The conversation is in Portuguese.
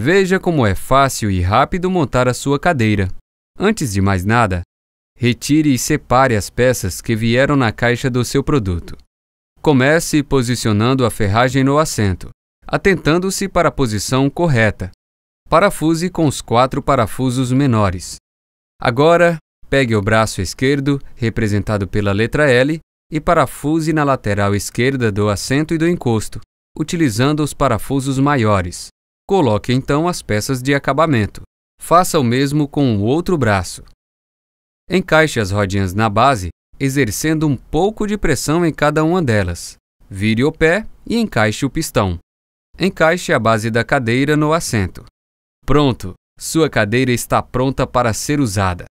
Veja como é fácil e rápido montar a sua cadeira. Antes de mais nada, retire e separe as peças que vieram na caixa do seu produto. Comece posicionando a ferragem no assento, atentando-se para a posição correta. Parafuse com os quatro parafusos menores. Agora, pegue o braço esquerdo, representado pela letra L, e parafuse na lateral esquerda do assento e do encosto, utilizando os parafusos maiores. Coloque então as peças de acabamento. Faça o mesmo com o outro braço. Encaixe as rodinhas na base, exercendo um pouco de pressão em cada uma delas. Vire o pé e encaixe o pistão. Encaixe a base da cadeira no assento. Pronto! Sua cadeira está pronta para ser usada.